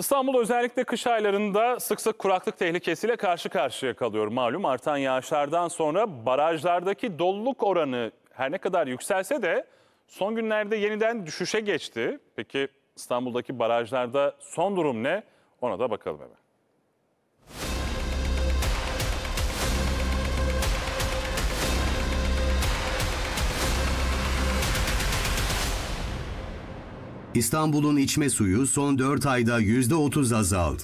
İstanbul özellikle kış aylarında sık sık kuraklık tehlikesiyle karşı karşıya kalıyor. Malum artan yağışlardan sonra barajlardaki doluluk oranı her ne kadar yükselse de son günlerde yeniden düşüşe geçti. Peki İstanbul'daki barajlarda son durum ne? Ona da bakalım hemen. İstanbul'un içme suyu son 4 ayda %30 azaldı.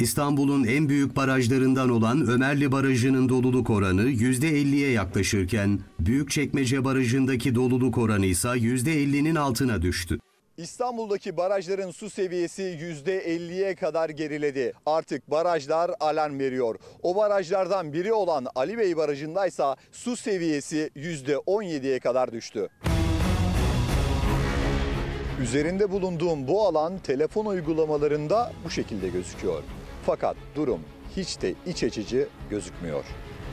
İstanbul'un en büyük barajlarından olan Ömerli Barajı'nın doluluk oranı %50'ye yaklaşırken Büyükçekmece Barajı'ndaki doluluk oranı ise %50'nin altına düştü. İstanbul'daki barajların su seviyesi %50'ye kadar geriledi. Artık barajlar alarm veriyor. O barajlardan biri olan Ali Bey Barajı'ndaysa su seviyesi %17'ye kadar düştü. Üzerinde bulunduğum bu alan telefon uygulamalarında bu şekilde gözüküyor. Fakat durum hiç de iç açıcı gözükmüyor.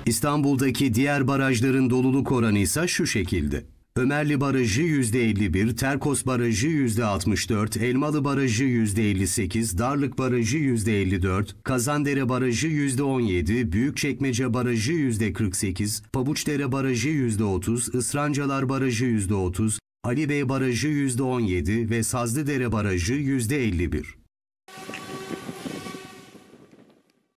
İstanbul'daki diğer barajların doluluk oranı ise şu şekilde. Ömerli Barajı %51, Terkos Barajı %64, Elmalı Barajı %58, Darlık Barajı %54, Kazandere Barajı %17, Büyükçekmece Barajı %48, Pabuçdere Barajı %30, Israncalar Barajı %30, Ali Bey Barajı %17 ve Sazlıdere Barajı %51.